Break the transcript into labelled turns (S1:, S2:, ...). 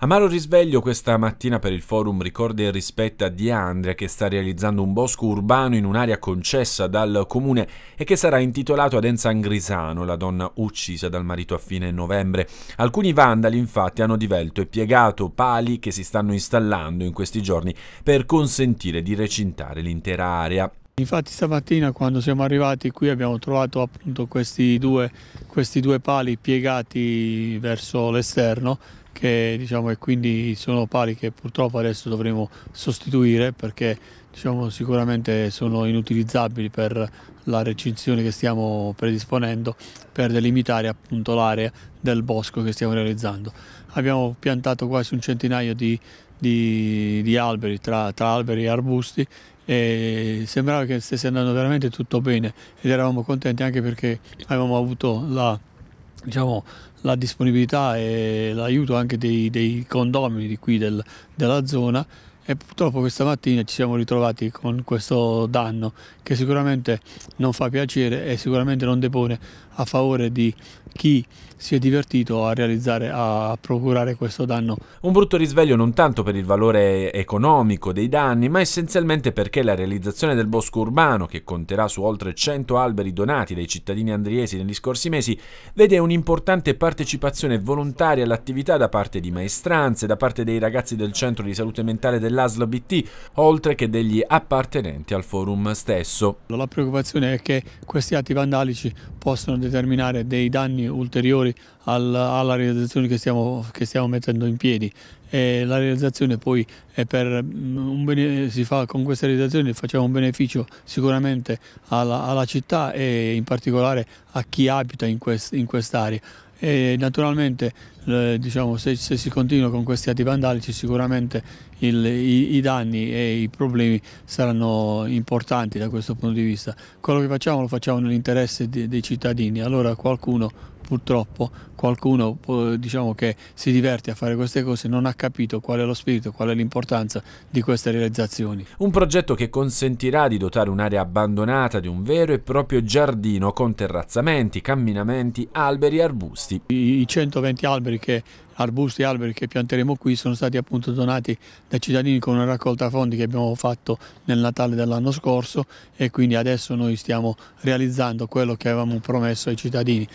S1: Amaro risveglio questa mattina per il forum Ricorda e rispetta di Andria che sta realizzando un bosco urbano in un'area concessa dal comune e che sarà intitolato ad Enza Angrisano, la donna uccisa dal marito a fine novembre. Alcuni vandali infatti hanno divelto e piegato pali che si stanno installando in questi giorni per consentire di recintare l'intera area.
S2: Infatti stamattina quando siamo arrivati qui abbiamo trovato appunto questi due, questi due pali piegati verso l'esterno che diciamo, e quindi sono pali che purtroppo adesso dovremo sostituire perché diciamo, sicuramente sono inutilizzabili per la recinzione che stiamo predisponendo per delimitare appunto l'area del bosco che stiamo realizzando. Abbiamo piantato quasi un centinaio di, di, di alberi tra, tra alberi e arbusti e sembrava che stesse andando veramente tutto bene ed eravamo contenti anche perché avevamo avuto la diciamo, la disponibilità e l'aiuto anche dei, dei condomini di qui del, della zona e purtroppo questa mattina ci siamo ritrovati con questo danno che sicuramente non fa piacere e sicuramente non depone a favore di chi si è divertito a realizzare,
S1: a procurare questo danno. Un brutto risveglio non tanto per il valore economico dei danni, ma essenzialmente perché la realizzazione del bosco urbano, che conterà su oltre 100 alberi donati dai cittadini andriesi negli scorsi mesi, vede un'importante partecipazione volontaria all'attività da parte di maestranze, da parte dei ragazzi del centro di salute mentale dell'Aquila, dell'Aslo BT, oltre che degli appartenenti al forum stesso. La preoccupazione è che
S2: questi atti vandalici possano determinare dei danni ulteriori alla realizzazione che stiamo, che stiamo mettendo in piedi. E la realizzazione poi mm, bene, si fa con questa realizzazione facciamo un beneficio sicuramente alla, alla città e in particolare a chi abita in quest'area e naturalmente diciamo, se, se, si continua con questi atti vandalici sicuramente il, i, i, danni e i problemi saranno importanti da questo punto di vista. Quello che facciamo lo facciamo nell'interesse dei cittadini, allora qualcuno purtroppo qualcuno diciamo, che si diverte a fare queste cose non ha capito qual è lo spirito, qual è l'importanza di queste
S1: realizzazioni. Un progetto che consentirà di dotare un'area abbandonata di un vero e proprio giardino con terrazzamenti, camminamenti, alberi e arbusti. I 120 alberi
S2: che arbusti e alberi che pianteremo qui sono stati appunto donati dai cittadini con una raccolta fondi che abbiamo fatto nel Natale dell'anno scorso e quindi adesso noi stiamo realizzando quello che avevamo promesso ai cittadini.